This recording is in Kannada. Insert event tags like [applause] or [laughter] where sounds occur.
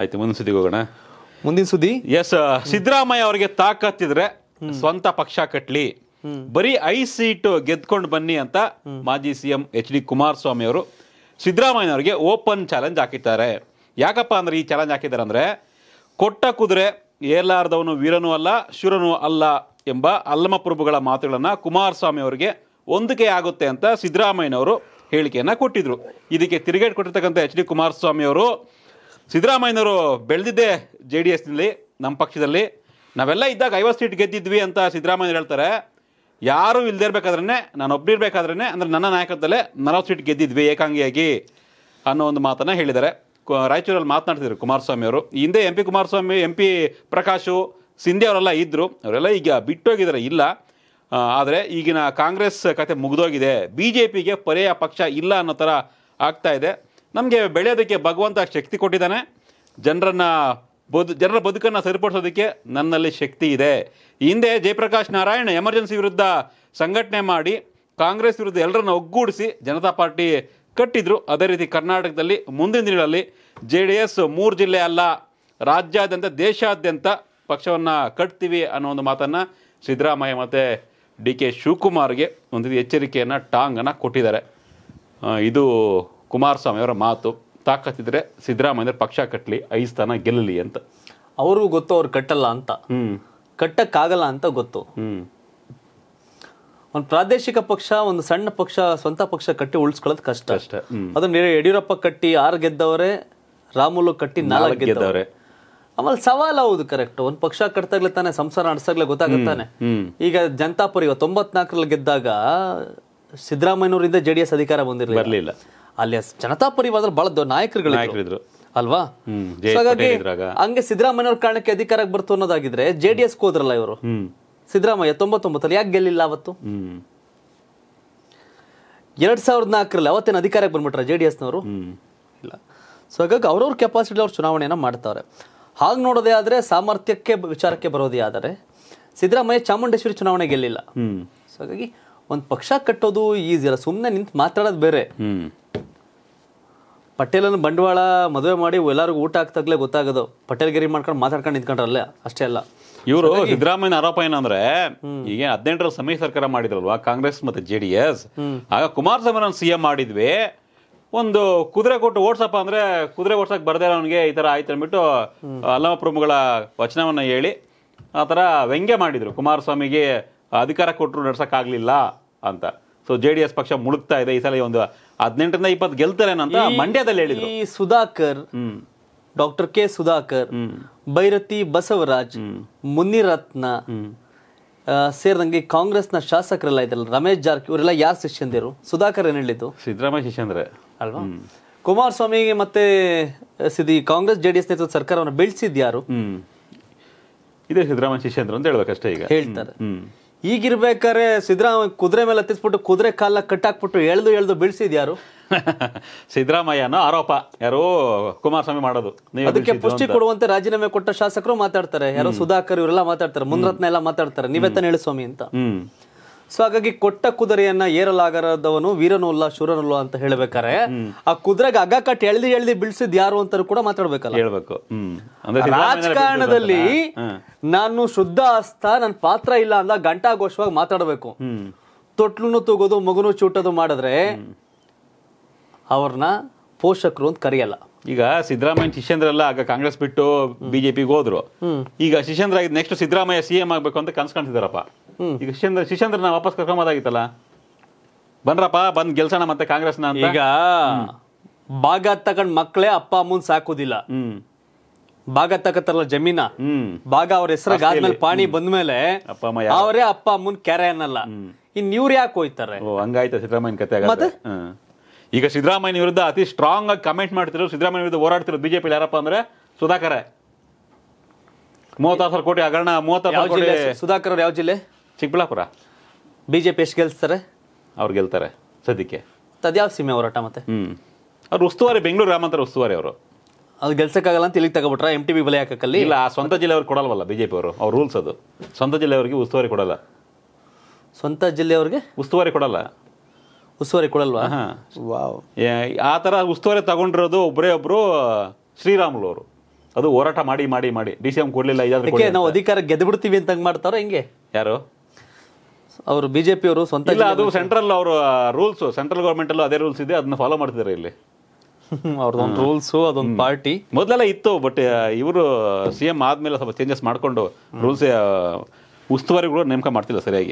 ಆಯ್ತು ಮುಂದಿನ ಸುದ್ದಿಗೆ ಹೋಗೋಣ ಮುಂದಿನ ಸುದ್ದಿ ಎಸ್ uh, ಸಿದ್ದರಾಮಯ್ಯ ಅವರಿಗೆ ತಾಕತ್ತಿದ್ರೆ ಸ್ವಂತ ಪಕ್ಷ ಕಟ್ಲಿ ಬರೀ ಐ ಸೀಟ್ ಗೆದ್ಕೊಂಡು ಬನ್ನಿ ಅಂತ ಮಾಜಿ ಸಿಎಂ ಎಚ್ ಡಿ ಕುಮಾರಸ್ವಾಮಿ ಅವರು ಸಿದ್ದರಾಮಯ್ಯ ಅವರಿಗೆ ಓಪನ್ ಚಾಲೆಂಜ್ ಹಾಕಿದ್ದಾರೆ ಯಾಕಪ್ಪ ಅಂದ್ರೆ ಈ ಚಾಲೆಂಜ್ ಹಾಕಿದ್ದಾರೆ ಅಂದ್ರೆ ಕೊಟ್ಟ ಕುದುರೆ ಏಲಾರ್ದವನು ವೀರನೂ ಅಲ್ಲ ಶುರನೂ ಅಲ್ಲ ಎಂಬ ಅಲ್ಲಮ ಪ್ರಭುಗಳ ಮಾತುಗಳನ್ನು ಕುಮಾರಸ್ವಾಮಿ ಅವರಿಗೆ ಹೊಂದಿಕೆ ಆಗುತ್ತೆ ಅಂತ ಸಿದ್ದರಾಮಯ್ಯನವರು ಹೇಳಿಕೆಯನ್ನ ಕೊಟ್ಟಿದ್ರು ಇದಕ್ಕೆ ತಿರುಗೇಟ್ ಕೊಟ್ಟಿರ್ತಕ್ಕಂಥ ಎಚ್ ಡಿ ಕುಮಾರಸ್ವಾಮಿ ಅವರು ಸಿದ್ದರಾಮಯ್ಯನವರು ಬೆಳೆದಿದ್ದೆ ಜೆ ಡಿ ಎಸ್ನಲ್ಲಿ ನಮ್ಮ ಪಕ್ಷದಲ್ಲಿ ನಾವೆಲ್ಲ ಇದ್ದಾಗ ಐವತ್ತು ಸೀಟ್ ಗೆದ್ದಿದ್ವಿ ಅಂತ ಸಿದ್ದರಾಮಯ್ಯ ಹೇಳ್ತಾರೆ ಯಾರೂ ಇಲ್ಲದೆ ಇರಬೇಕಾದ್ರೆ ನಾನು ಅಂದರೆ ನನ್ನ ನಾಯಕತ್ವದಲ್ಲೇ ನಲವತ್ತು ಸೀಟ್ ಗೆದ್ದಿದ್ವಿ ಏಕಾಂಗಿಯಾಗಿ ಅನ್ನೋ ಒಂದು ಮಾತನ್ನು ಹೇಳಿದ್ದಾರೆ ರಾಯಚೂರಲ್ಲಿ ಮಾತನಾಡ್ತಿದ್ರು ಕುಮಾರಸ್ವಾಮಿ ಅವರು ಹಿಂದೆ M P Kumaraswamy M P Prakash Shinde ಅವರೆಲ್ಲ ಇದ್ದರು ಅವರೆಲ್ಲ ಈಗ ಬಿಟ್ಟೋಗಿದ್ದಾರೆ ಇಲ್ಲ ಆದರೆ ಈಗಿನ ಕಾಂಗ್ರೆಸ್ ಕತೆ ಮುಗಿದೋಗಿದೆ ಬಿ ಜೆ ಪಿಗೆ ಪರ್ಯಾಯ ಪಕ್ಷ ಇಲ್ಲ ಅನ್ನೋ ಥರ ಆಗ್ತಾ ಇದೆ ನಮಗೆ ಬೆಳೆಯೋದಕ್ಕೆ ಭಗವಂತ ಶಕ್ತಿ ಕೊಟ್ಟಿದ್ದಾನೆ ಜನರನ್ನು ಬದು ಜನರ ಬದುಕನ್ನು ಸರಿಪಡಿಸೋದಕ್ಕೆ ನನ್ನಲ್ಲಿ ಶಕ್ತಿ ಇದೆ ಹಿಂದೆ ಜಯಪ್ರಕಾಶ್ ನಾರಾಯಣ್ ಎಮರ್ಜೆನ್ಸಿ ವಿರುದ್ಧ ಸಂಘಟನೆ ಮಾಡಿ ಕಾಂಗ್ರೆಸ್ ವಿರುದ್ಧ ಎಲ್ಲರನ್ನ ಒಗ್ಗೂಡಿಸಿ ಜನತಾ ಪಾರ್ಟಿ ಕಟ್ಟಿದ್ರು ಅದೇ ರೀತಿ ಕರ್ನಾಟಕದಲ್ಲಿ ಮುಂದಿನ ದಿನಗಳಲ್ಲಿ ಜೆ ಡಿ ಎಸ್ ಮೂರು ಜಿಲ್ಲೆ ಅಲ್ಲ ರಾಜ್ಯಾದ್ಯಂತ ದೇಶಾದ್ಯಂತ ಪಕ್ಷವನ್ನು ಕಟ್ತೀವಿ ಅನ್ನೋ ಒಂದು ಮಾತನ್ನು ಸಿದ್ದರಾಮಯ್ಯ ಮತ್ತು ಡಿ ಕೆ ಶಿವಕುಮಾರ್ಗೆ ಒಂದು ಎಚ್ಚರಿಕೆಯನ್ನು ಟಾಂಗನ್ನು ಕೊಟ್ಟಿದ್ದಾರೆ ಇದು ಕುಮಾರಸ್ವಾಮಿ ಅವರ ಮಾತು ತಾಕತ್ತಿದ್ರೆ ಸಿದ್ದರಾಮಯ್ಯ ಪಕ್ಷ ಕಟ್ಟಲಿ ಐದು ಸ್ಥಾನ ಗೆಲ್ಲಲಿ ಅಂತ ಅವ್ರಿಗೂ ಗೊತ್ತು ಅವ್ರು ಕಟ್ಟಲ್ಲ ಅಂತ ಕಟ್ಟಕ್ಕಾಗಲ್ಲ ಅಂತ ಗೊತ್ತು ಒಂದು ಪ್ರಾದೇಶಿಕ ಪಕ್ಷ ಒಂದು ಸಣ್ಣ ಪಕ್ಷ ಸ್ವಂತ ಪಕ್ಷ ಕಟ್ಟಿ ಉಳಿಸ್ಕೊಳ್ಳೋದು ಕಷ್ಟ ಅಷ್ಟೇ ಅದನ್ನ ಯಡಿಯೂರಪ್ಪ ಕಟ್ಟಿ ಆರು ಗೆದ್ದವರೇ ರಾಮುಲು ಕಟ್ಟಿ ನಾಲ್ಕು ಗೆದ್ದವ್ರೆ ಆಮೇಲೆ ಸವಾಲ್ ಹೌದು ಕರೆಕ್ಟ್ ಒಂದ್ ಪಕ್ಷ ಕಟ್ತಾಗ್ಲೇ ತಾನೆ ಸಂಸಾರ ನಡೆಸಾಗ್ಲೇ ಗೊತ್ತಾಗುತ್ತಾನೆ ಈಗ ಜನತಾಪುರ ಈಗ ತೊಂಬತ್ನಾಲ್ಕರಲ್ಲಿ ಗೆದ್ದಾಗ ಸಿದ್ದರಾಮಯ್ಯನವರಿಂದ ಜೆಡಿಎಸ್ ಅಧಿಕಾರ ಬಂದಿರಲಿಲ್ಲ ಅಲ್ಲಿ ಜನತಾ ಪರಿವಾರದಲ್ಲಿ ಬಹಳ ನಾಯಕರುಗಳಿದ್ರು ಅಲ್ವಾ ಹಾಗಾಗಿ ಹಂಗೆ ಸಿದ್ದರಾಮಯ್ಯ ಅವ್ರ ಕಾರಣಕ್ಕೆ ಅಧಿಕಾರಕ್ಕೆ ಬರ್ತು ಅನ್ನೋದಾಗಿದ್ರೆ ಜೆ ಡಿ ಎಸ್ ಹೋದ್ರಲ್ಲ ಇವರು ಸಿದ್ದರಾಮಯ್ಯ ತೊಂಬತ್ತೊಂಬತ್ತಲ್ಲಿ ಯಾಕೆ ಗೆಲ್ಲಿಲ್ಲ ಅವತ್ತು ಎರಡ್ ಸಾವಿರದ ನಾಲ್ಕರಲ್ಲಿ ಅವತ್ತೇನು ಅಧಿಕಾರಕ್ಕೆ ಬಂದ್ಬಿಟ್ರ ಜೆ ಡಿ ಎಸ್ನವರು ಇಲ್ಲ ಸೊ ಹಾಗಾಗಿ ಅವ್ರವ್ರ ಕೆಪಾಸಿಟಿ ಅವ್ರು ಚುನಾವಣೆಯನ್ನು ಮಾಡ್ತಾರೆ ಹಾಗೆ ನೋಡೋದೇ ಆದ್ರೆ ಸಾಮರ್ಥ್ಯಕ್ಕೆ ವಿಚಾರಕ್ಕೆ ಬರೋದೇ ಆದರೆ ಸಿದ್ದರಾಮಯ್ಯ ಚಾಮುಂಡೇಶ್ವರಿ ಚುನಾವಣೆ ಗೆಲ್ಲಿಲ್ಲ ಸೊ ಹಾಗಾಗಿ ಒಂದು ಪಕ್ಷ ಕಟ್ಟೋದು ಈಸಿ ಅಲ್ಲ ಸುಮ್ಮನೆ ನಿಂತು ಮಾತಾಡೋದು ಬೇರೆ ಪಟೇಲನ್ನು ಬಂಡವಾಳ ಮದುವೆ ಮಾಡಿ ಎಲ್ಲರಿಗೂ ಊಟ ಹಾಕ್ತಾಗಲೇ ಗೊತ್ತಾಗೋದು ಪಟೇಲ್ ಗಿರಿ ಮಾಡ್ಕೊಂಡು ಮಾತಾಡ್ಕೊಂಡು ನಿಂತ್ಕೊಂಡ್ರಲ್ಲೇ ಅಷ್ಟೇ ಅಲ್ಲ ಇವರು ಸಿದ್ದರಾಮಯ್ಯನ ಆರೋಪ ಏನಂದ್ರೆ ಈಗ ಹದಿನೆಂಟರ ಸಮಿತಿ ಸರ್ಕಾರ ಮಾಡಿದ್ರಲ್ವಾ ಕಾಂಗ್ರೆಸ್ ಮತ್ತೆ ಜೆ ಡಿ ಎಸ್ ಆಗ ಕುಮಾರಸ್ವಾಮಿ ಸಿಎಂ ಮಾಡಿದ್ವಿ ಒಂದು ಕುದುರೆ ಕೊಟ್ಟು ಓಡ್ಸಪ್ಪ ಅಂದ್ರೆ ಕುದುರೆ ಓಡ್ಸಕ್ ಬರ್ದೇ ಅವನಿಗೆ ಈ ತರ ಆಯ್ತು ಅಂದ್ಬಿಟ್ಟು ಅಲ್ಲಮ ಪ್ರಭುಗಳ ವಚನವನ್ನ ಹೇಳಿ ಆ ತರ ವ್ಯಂಗ್ಯ ಮಾಡಿದ್ರು ಕುಮಾರಸ್ವಾಮಿಗೆ ಅಧಿಕಾರ ಕೊಟ್ಟರು ನಡ್ಸಕ್ ಆಗ್ಲಿಲ್ಲ ಅಂತ ಸೊ ಜೆ ಡಿ ಎಸ್ ಪಕ್ಷ ಮುಳುಗ್ತಾ ಇದೆ ಈ ಸಲ ಒಂದು ಹದಿನೆಂಟರಿಂದ ಇಪ್ಪತ್ತು ಗೆಲ್ತಾರೇನಂತ ಮಂಡ್ಯದಲ್ಲಿ ಹೇಳಿದ್ರು ಈ ಸುಧಾಕರ್ ಡಾಕ್ಟರ್ ಕೆ ಸುಧಾಕರ್ ಭೈರತಿ ಬಸವರಾಜ್ ಮುನಿರತ್ನ ಸೇರಿದಂಗೆ ಕಾಂಗ್ರೆಸ್ ನ ಶಾಸಕರೆಲ್ಲ ಇದ್ರಲ್ಲ ರಮೇಶ್ ಜಾರ್ಕ್ ಇವರೆಲ್ಲ ಯಾರು ಶಿಷ್ಯಂದಿರು ಸುಧಾಕರ್ ಏನ್ ಹೇಳಿದ್ದು ಸಿದ್ದರಾಮಯ್ಯ ಶಿಷ್ಯಂದ್ರೆ ಅಲ್ವಾ ಕುಮಾರಸ್ವಾಮಿಗೆ ಮತ್ತೆ ಸಿದಿ ಕಾಂಗ್ರೆಸ್ ಜೆಡಿಎಸ್ ಸರ್ಕಾರವನ್ನ ಸರ್ಕಾರವನ್ನು ಬೆಳೆಸಿದ್ಯಾರು ಇದೇ ಸಿದ್ದರಾಮಯ್ಯ ಶಿಷ್ಯಂದ್ರು ಅಂತ ಹೇಳ್ಬೇಕಷ್ಟೇ ಈಗ ಹೇಳ್ತಾರೆ ಈಗಿರ್ಬೇಕಾದ್ರೆ ಸಿದ್ದರಾಮಯ್ಯ ಕುದುರೆ ಮೇಲೆ ಹತ್ತಿಸ್ಬಿಟ್ಟು ಕುದುರೆ ಕಾಲ ಕಟ್ಟಾಕ್ಬಿಟ್ಟು ಎಳ್ದು ಎಳ್ದು ಬೀಳ್ಸಿದ್ಯಾರು [laughs] ಸಿದ್ದರಾಮಯ್ಯನ ಆರೋಪ ಯಾರು ಕುಮಾರಸ್ವಾಮಿ ಮಾಡೋದು ಅದಕ್ಕೆ ಪುಷ್ಟಿ ಕೊಡುವಂತೆ ರಾಜೀನಾಮೆ ಕೊಟ್ಟ ಶಾಸಕರು ಮಾತಾಡ್ತಾರೆ ಯಾರೋ ಸುಧಾಕರ್ ಇವರೆಲ್ಲ ಮಾತಾಡ್ತಾರೆ ಮುನ್ರತ್ನ ಎಲ್ಲ ಮಾತಾಡ್ತಾರೆ ನೀವೇತನ ಹೇಳಿ ಸ್ವಾಮಿ ಅಂತ ಸೊ ಹಾಗಾಗಿ ಕೊಟ್ಟ ಕುದುರೆಯನ್ನ ಏರಲಾಗದವನು ವೀರನೋಲ್ಲ ಶೂರನೋಲ್ಲ ಅಂತ ಹೇಳ್ಬೇಕಾರೆ ಆ ಕುದುರೆಗೆ ಕಟ್ಟಿ ಎಳ್ದಿ ಎಳ್ದಿ ಬಿಳ್ಸಿದ್ ಯಾರು ಅಂತ ಕೂಡ ಮಾತಾಡ್ಬೇಕಲ್ಲ ಹೇಳ್ಬೇಕು ರಾಜಕಾರಣದಲ್ಲಿ ನಾನು ಶುದ್ಧ ಅಸ್ತ ನನ್ ಪಾತ್ರ ಇಲ್ಲ ಅಂದ ಘಂಟಾಘೋಷವಾಗಿ ಮಾತಾಡಬೇಕು ತೊಟ್ಲು ತೂಗೋದು ಮಗುನು ಚೂಟೋದು ಮಾಡಿದ್ರೆ ಅವ್ರನ್ನ ಪೋಷಕರು ಅಂತ ಕರೆಯಲ್ಲ ಈಗ ಸಿದ್ದರಾಮಯ್ಯ ಶಿಷ್ಯಂದ್ರೆಲ್ಲ ಆಗ ಕಾಂಗ್ರೆಸ್ ಬಿಟ್ಟು ಬಿಜೆಪಿಗೆ ಹೋದ್ರು ಈಗ ಶಿಷ್ಯಂದ್ರ ನೆಕ್ಸ್ಟ್ ಸಿದ್ದರಾಮಯ್ಯ ಸಿಎಂ ಆಗ್ಬೇಕು ಅಂತ ಕನ್ಸ್ಕೊಂಡಿದಾರಪ್ಪ ಈಗ ಶಿಶಂದ್ರ ನಾ ವಾಪಸ್ ಕರ್ಕೊಂಬೋದಾಗಿತ್ತಲ್ಲ ಬನ್ರಪ್ಪ ಬಂದ್ ಗೆಲ್ಸೋಣ ಮತ್ತೆ ಕಾಂಗ್ರೆಸ್ನ ನ ಈಗ ಭಾಗ ತಗೊಂಡ್ ಮಕ್ಕಳೇ ಅಪ್ಪ ಅಮ್ಮನ್ ಸಾಕೋದಿಲ್ಲ ಭಾಗ ತಗತ್ತಲ್ಲ ಜಮೀನ ಭಾಗ ಅವ್ರ ಹೆಸರಾಗ ಆದ್ಮೇಲೆ ಪಾಣಿ ಬಂದ್ಮೇಲೆ ಅವರೇ ಅಪ್ಪ ಅಮ್ಮನ್ ಕೆರೆ ಅನ್ನಲ್ಲ ಇನ್ ಇವ್ರು ಯಾಕೆ ಹೋಯ್ತಾರೆ ಹಂಗಾಯ್ತು ಸಿದ್ದರಾಮಯ್ಯ ಕತೆ ಮತ್ತೆ ಈಗ ಸಿದ್ದರಾಮಯ್ಯ ವಿರುದ್ಧ ಅತಿ ಸ್ಟ್ರಾಂಗ್ ಆಗಿ ಕಮೆಂಟ್ ಮಾಡ್ತಿರೋ ಸಿದ್ದರಾಮಯ್ಯ ವಿರುದ್ಧ ಹೋರಾಡ್ತಿರೋ ಬಿಜೆಪಿ ಯಾರಪ್ಪ ಅಂದ್ರೆ ಸುಧಾಕರ್ ಮೂವತ್ತಾರು ಕೋಟಿ ಹಗರಣ ಮೂವತ್ತಾರು ಸುಧಾಕರ್ ಯಾವ ಜಿಲ್ಲೆ ಚಿಕ್ಕಬಳ್ಳಾಪುರ ಬಿ ಜೆ ಪಿ ಎಷ್ಟು ಗೆಲ್ಸ್ತಾರೆ ಅವ್ರು ಗೆಲ್ತಾರೆ ಸದ್ಯಕ್ಕೆ ತದ್ಯಾವ ಸೀಮೆ ಹೋರಾಟ ಮತ್ತೆ ಹ್ಞೂ ಅವ್ರು ಉಸ್ತುವಾರಿ ಬೆಂಗಳೂರು ಗ್ರಾಮಾಂತರ ಉಸ್ತುವಾರಿ ಅವರು ಅದು ಗೆಲ್ಸಕ್ಕಾಗಲ್ಲ ಅಂತ ಇಲ್ಲಿಗೆ ತಗೊಬಿಟ್ರ ಎಮ್ ಟಿ ಬಿ ಬಲೆ ಹಾಕಕ್ಕಲ್ಲಿ ಇಲ್ಲ ಆ ಸ್ವಂತ ಜಿಲ್ಲೆಯವ್ರು ಕೊಡಲ್ವಲ್ಲ ಬಿ ಜೆ ಪಿ ಅವರು ಅವ್ರು ರೂಲ್ಸ್ ಅದು ಸ್ವಂತ ಜಿಲ್ಲೆಯವರಿಗೆ ಉಸ್ತುವಾರಿ ಕೊಡಲ್ಲ ಸ್ವಂತ ಜಿಲ್ಲೆಯವ್ರಿಗೆ ಉಸ್ತುವಾರಿ ಕೊಡಲ್ಲ ಉಸ್ತುವಾರಿ ಕೊಡಲ್ವಾ ಹಾಂ ಆ ಥರ ಉಸ್ತುವಾರಿ ತಗೊಂಡಿರೋದು ಒಬ್ಬರೇ ಒಬ್ಬರು ಶ್ರೀರಾಮುಲು ಅವರು ಅದು ಹೋರಾಟ ಮಾಡಿ ಮಾಡಿ ಮಾಡಿ ಡಿ ಸಿ ಎಂ ಕೊಡಲಿಲ್ಲ ಇದಾದ್ರೆ ನಾವು ಅಧಿಕಾರ ಗೆದ್ದು ಬಿಡ್ತೀವಿ ಅಂತ ಮಾಡ್ತಾರೋ ಹಿಂಗೆ ಯಾರು ಅವರು ಬಿಜೆಪಿಯವರು ಸ್ವಂತ ಇಲ್ಲ ಅದು ಸೆಂಟ್ರಲ್ ಅವರು ರೂಲ್ಸ್ ಸೆಂಟ್ರಲ್ ಗೌರ್ಮೆಂಟ್ ಅಲ್ಲೂ ಅದೇ ರೂಲ್ಸ್ ಇದೆ ಅದನ್ನ ಫಾಲೋ ಮಾಡ್ತಿದ್ದಾರೆ ಇಲ್ಲಿ ಅವ್ರದ್ದೊಂದು ರೂಲ್ಸು ಅದೊಂದು ಪಾರ್ಟಿ ಮೊದಲೆಲ್ಲ ಇತ್ತು ಬಟ್ ಇವರು ಸಿ ಎಂ ಆದ್ಮೇಲೆ ಸ್ವಲ್ಪ ಚೇಂಜಸ್ ಮಾಡಿಕೊಂಡು ರೂಲ್ಸ್ ಉಸ್ತುವಾರಿಗಳು ನೇಮಕ ಮಾಡ್ತಿಲ್ಲ ಸರಿಯಾಗಿ